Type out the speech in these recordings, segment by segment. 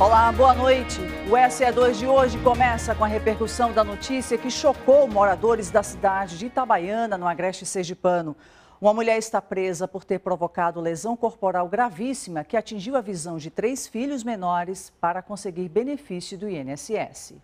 Olá, boa noite. O SE2 de hoje começa com a repercussão da notícia que chocou moradores da cidade de Itabaiana, no Agreste Sergipano. Uma mulher está presa por ter provocado lesão corporal gravíssima que atingiu a visão de três filhos menores para conseguir benefício do INSS.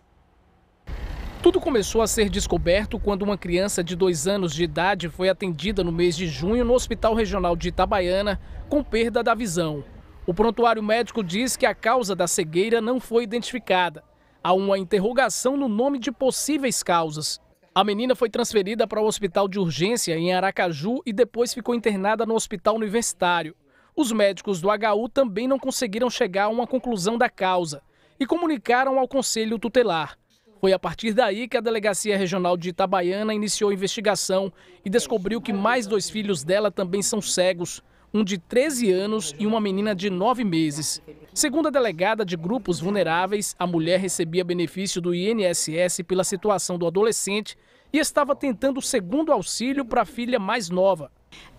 Tudo começou a ser descoberto quando uma criança de dois anos de idade foi atendida no mês de junho no Hospital Regional de Itabaiana com perda da visão. O prontuário médico diz que a causa da cegueira não foi identificada. Há uma interrogação no nome de possíveis causas. A menina foi transferida para o hospital de urgência em Aracaju e depois ficou internada no hospital universitário. Os médicos do HU também não conseguiram chegar a uma conclusão da causa e comunicaram ao conselho tutelar. Foi a partir daí que a Delegacia Regional de Itabaiana iniciou a investigação e descobriu que mais dois filhos dela também são cegos um de 13 anos e uma menina de 9 meses. Segundo a delegada de grupos vulneráveis, a mulher recebia benefício do INSS pela situação do adolescente e estava tentando o segundo auxílio para a filha mais nova.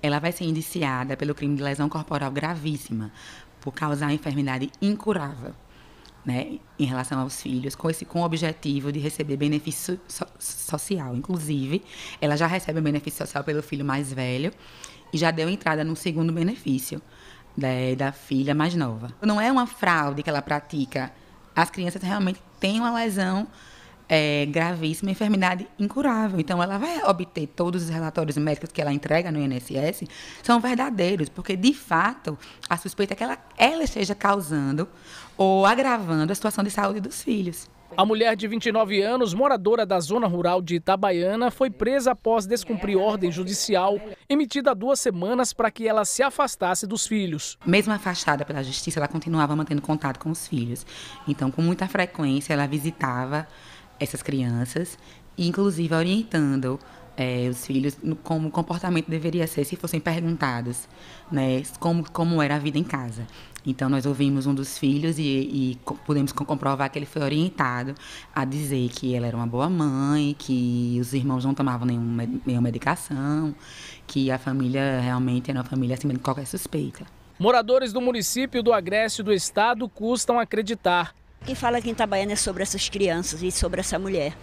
Ela vai ser indiciada pelo crime de lesão corporal gravíssima por causar enfermidade incurável né, em relação aos filhos, com esse com o objetivo de receber benefício so social. Inclusive, ela já recebe o benefício social pelo filho mais velho e já deu entrada no segundo benefício da, né, da filha mais nova. Não é uma fraude que ela pratica. As crianças realmente têm uma lesão é, gravíssima, enfermidade incurável. Então, ela vai obter todos os relatórios médicos que ela entrega no INSS, são verdadeiros, porque, de fato, a suspeita é que ela, ela esteja causando ou agravando a situação de saúde dos filhos. A mulher de 29 anos, moradora da zona rural de Itabaiana, foi presa após descumprir ordem judicial emitida há duas semanas para que ela se afastasse dos filhos. Mesmo afastada pela justiça, ela continuava mantendo contato com os filhos. Então, com muita frequência, ela visitava essas crianças, inclusive orientando é, os filhos no, como o comportamento deveria ser se fossem perguntados, né, como, como era a vida em casa. Então, nós ouvimos um dos filhos e, e pudemos comprovar que ele foi orientado a dizer que ela era uma boa mãe, que os irmãos não tomavam nenhuma, nenhuma medicação, que a família realmente era uma família acima de qualquer suspeita. Moradores do município do Agreste do Estado custam acreditar quem fala aqui em Itabaiana é sobre essas crianças e sobre essa mulher.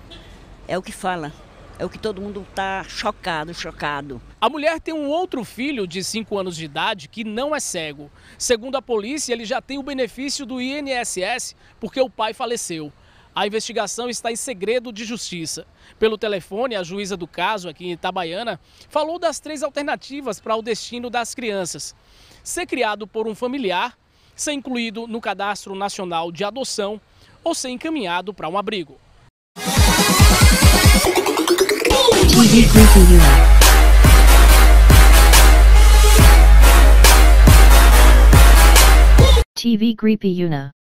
É o que fala. É o que todo mundo está chocado, chocado. A mulher tem um outro filho de 5 anos de idade que não é cego. Segundo a polícia, ele já tem o benefício do INSS porque o pai faleceu. A investigação está em segredo de justiça. Pelo telefone, a juíza do caso, aqui em Itabaiana, falou das três alternativas para o destino das crianças: ser criado por um familiar, ser incluído no Cadastro Nacional de Adoção ou ser encaminhado para um abrigo. TV Creepy Yuna